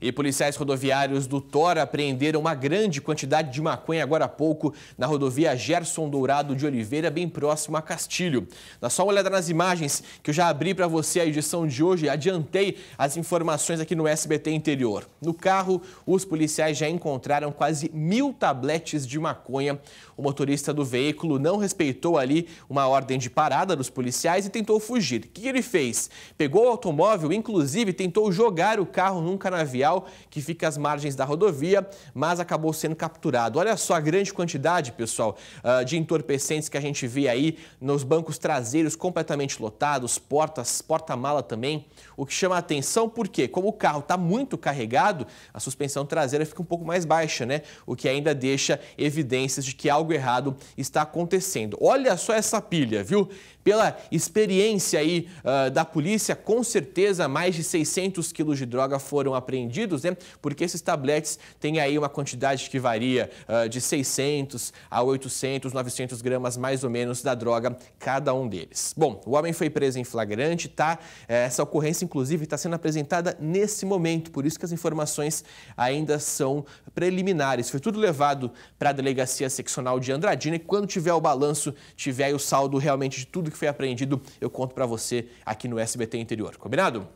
E policiais rodoviários do Tora apreenderam uma grande quantidade de maconha agora há pouco na rodovia Gerson Dourado de Oliveira, bem próximo a Castilho. Dá só uma olhada nas imagens que eu já abri para você a edição de hoje, adiantei as informações aqui no SBT Interior. No carro, os policiais já encontraram quase mil tabletes de maconha. O motorista do veículo não respeitou ali uma ordem de parada dos policiais e tentou fugir. O que ele fez? Pegou o automóvel, inclusive tentou jogar o carro num canavial que fica às margens da rodovia, mas acabou sendo capturado. Olha só a grande quantidade, pessoal, ah, de entorpecentes que a gente vê aí nos bancos traseiros completamente lotados, portas, porta-mala também. O que chama a atenção porque, como o carro está muito carregado, a suspensão traseira fica um pouco mais baixa, né? O que ainda deixa evidências de que algo errado está acontecendo. Olha só essa pilha, viu? Pela experiência aí uh, da polícia, com certeza mais de 600 quilos de droga foram apreendidos né? Porque esses tabletes têm aí uma quantidade que varia uh, de 600 a 800, 900 gramas mais ou menos da droga cada um deles. Bom, o homem foi preso em flagrante, tá? Eh, essa ocorrência, inclusive, está sendo apresentada nesse momento, por isso que as informações ainda são preliminares. Foi tudo levado para a delegacia seccional de Andradina e quando tiver o balanço, tiver o saldo realmente de tudo que foi apreendido, eu conto para você aqui no SBT Interior. Combinado?